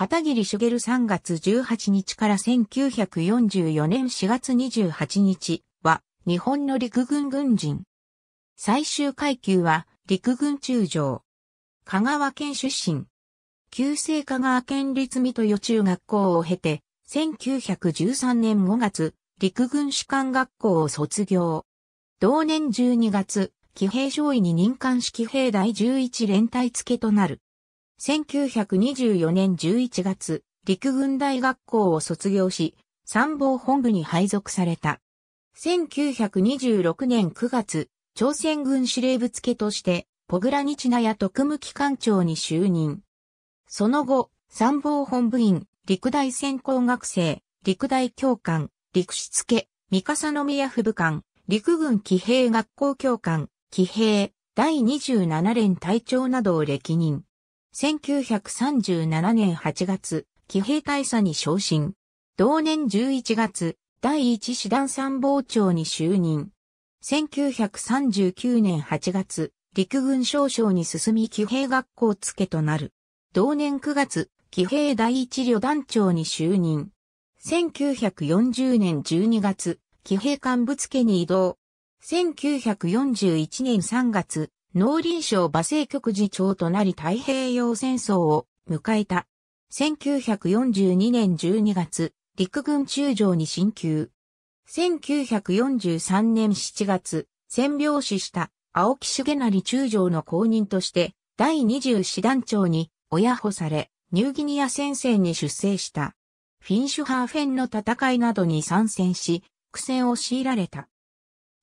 片桐茂3月18日から1944年4月28日は日本の陸軍軍人。最終階級は陸軍中将。香川県出身。旧制香川県立水戸予中学校を経て、1913年5月、陸軍士官学校を卒業。同年12月、騎兵上位に任官式兵第11連隊付けとなる。1924年11月、陸軍大学校を卒業し、参謀本部に配属された。1926年9月、朝鮮軍司令部付として、ポグラニチナや特務機関長に就任。その後、参謀本部員、陸大専攻学生、陸大教官、陸士付、三笠宮府部官、陸軍騎兵学校教官、騎兵、第27連隊長などを歴任。1937年8月、騎兵大佐に昇進。同年11月、第一師団参謀長に就任。1939年8月、陸軍少将に進み騎兵学校付けとなる。同年9月、騎兵第一旅団長に就任。1940年12月、騎兵幹部付けに移動。1941年3月、農林省馬政局次長となり太平洋戦争を迎えた。1942年12月、陸軍中将に進級。1943年7月、戦病死した青木重成中将の後任として第20師団長に親保され、ニューギニア戦線に出征した。フィンシュハーフェンの戦いなどに参戦し、苦戦を強いられた。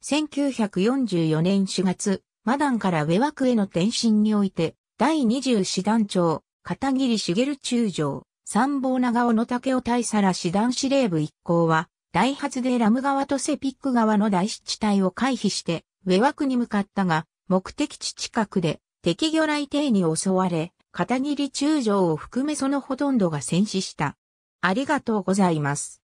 1944年4月、マダンから上枠への転身において、第二十師団長、片桐茂中将、参謀長尾野竹を大佐ら師団司令部一行は、大発でラム川とセピック川の大七地帯を回避して、上枠に向かったが、目的地近くで敵魚雷艇に襲われ、片桐中将を含めそのほとんどが戦死した。ありがとうございます。